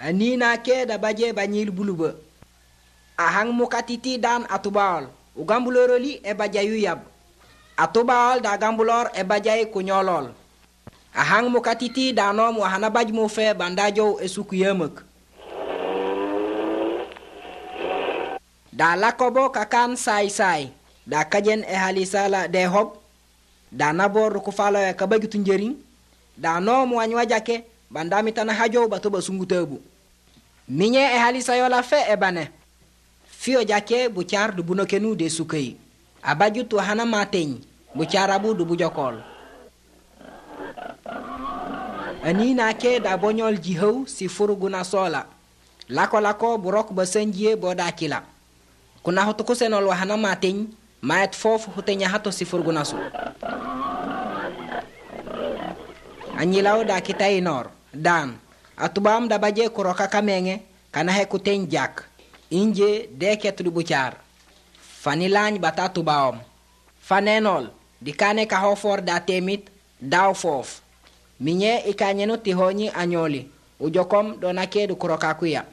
Ni anina keda baje banyil buluba ahang mukatiti dan atubal ugambuloroli e bajayu yab atubal da gambulor e bajay kunyolol ahang mukatiti danom wahana baj mu fe bandajo e suku yemek da lakobo kakan sai sai da kajen e halisala de hob da nabor kufalo e kabagi tunjerin da nom wanywa jake bandami tana hajo batoba sungutebu miñe e yola fe e bane fiyo jake bucar du buno kenu de sukei abaju tu hana mateny bucar abu du bujokol ani na ke da bonyol jihew si furu guna sola lako lako burok basenjie boda kila kuna hotukusenol hana mateny maet fof hute nyahato si furu guna su anyilaw da kitai nor dan atubam da baje koroka kamenge kana he kuten jak inje deke tribuchar fani lany bata tubaom fanenol dikane ka hofor da temit daw fof minye ikanyeno tihonyi anyoli ujokom dona kedu kuroka kuya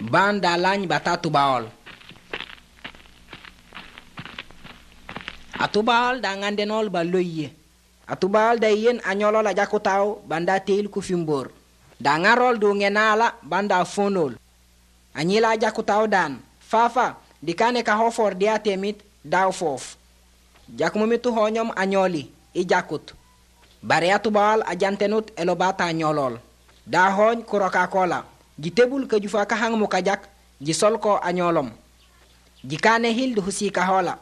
ban da lany bata tubaol atubaol da ngandenol ba loyye atubaol da yen anyolo la jakutaw banda teil ku fimbor da ŋarol du ŋenala banda funul anyila dan, fafa dikane ka hofor dia temit daw fof jakumumitu honyom anyoli i jakut atu bawal ajantenut elobata nyolol da hon kuroka kola jitebul ke jufa kahang mukajak jisol ko anyolom jikane hildu husi kahola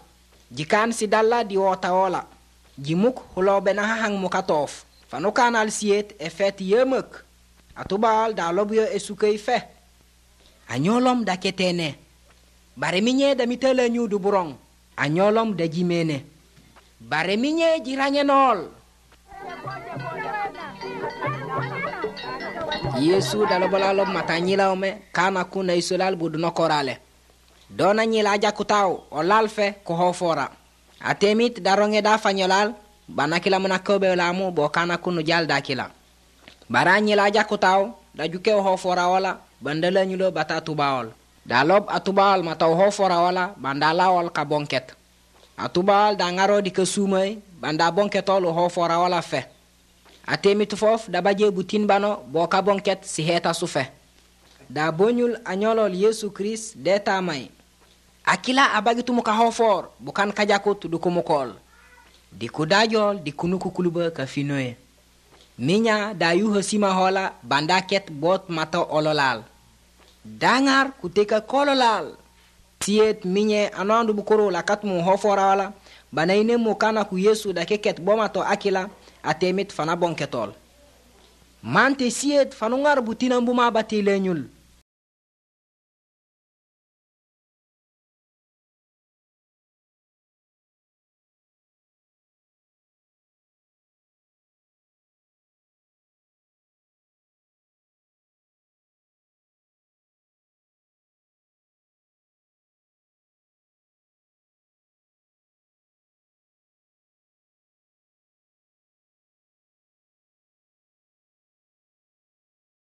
jikan sidalla di wotawola jimuk hang benahahang mukatof fanukan siet efet yemek a tubaal da lobyo e sukei fe a nyolom da ketene bare minye da mitele nyu du burong a nyolom da jimene bare minye jiranye nol yesu da lobo la lob mata nyila ome kana ku na isolal budu no korale dona nyila aja kutau o lal fe ko hofora atemit daronge da fanyolal bana kila mona kobe lamu bo kana ku no jal da kila baranyila kutaw da jukew ho forawala bandala nyulo bata tubawol dalob atubawol mataw ho forawala bandalawol ka bonket atubawol da ngaro bandabongket kesumay banda bonketol ho forawala fe atemitu fof da baje butin bano boka bonket si heta sufe da bonyul anyolol yesu krist deta may akila abagitumu ka ho for bukan kajakut dukumukol dikudajol dikunuku kuluba ka finoye minya dayuha simahola bandaket bot mata ololal daŋar kuteka kololal tiet minye anandu bukoro lakat mu hoforawala banaine mu kana ku yesu dake ket mato akila atemit fana bonketol mante siet fanungar butina buma batilenyul